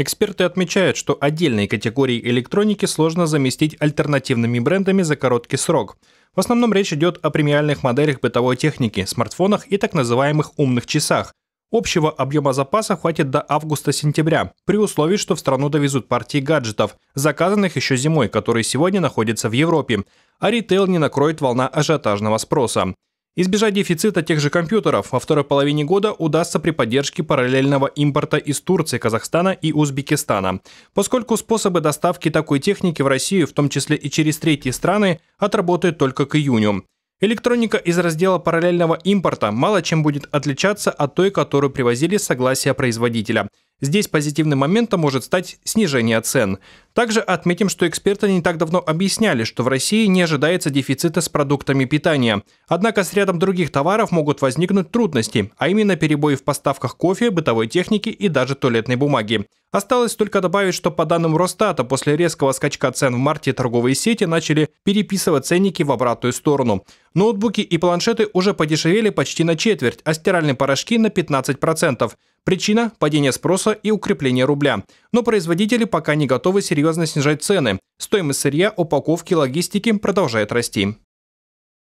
Эксперты отмечают, что отдельные категории электроники сложно заместить альтернативными брендами за короткий срок. В основном речь идет о премиальных моделях бытовой техники, смартфонах и так называемых умных часах. Общего объема запаса хватит до августа-сентября, при условии, что в страну довезут партии гаджетов, заказанных еще зимой, которые сегодня находятся в Европе, а ритейл не накроет волна ажиотажного спроса. Избежать дефицита тех же компьютеров во второй половине года удастся при поддержке параллельного импорта из Турции, Казахстана и Узбекистана, поскольку способы доставки такой техники в Россию, в том числе и через третьи страны, отработают только к июню. Электроника из раздела параллельного импорта мало чем будет отличаться от той, которую привозили с согласия производителя. Здесь позитивным моментом может стать снижение цен. Также отметим, что эксперты не так давно объясняли, что в России не ожидается дефицита с продуктами питания. Однако с рядом других товаров могут возникнуть трудности, а именно перебои в поставках кофе, бытовой техники и даже туалетной бумаги. Осталось только добавить, что по данным Росстата, после резкого скачка цен в марте торговые сети начали переписывать ценники в обратную сторону. Ноутбуки и планшеты уже подешевели почти на четверть, а стиральные порошки на 15%. Причина – падение спроса и укрепление рубля. Но производители пока не готовы серьезно снижать цены. Стоимость сырья, упаковки, логистики продолжает расти.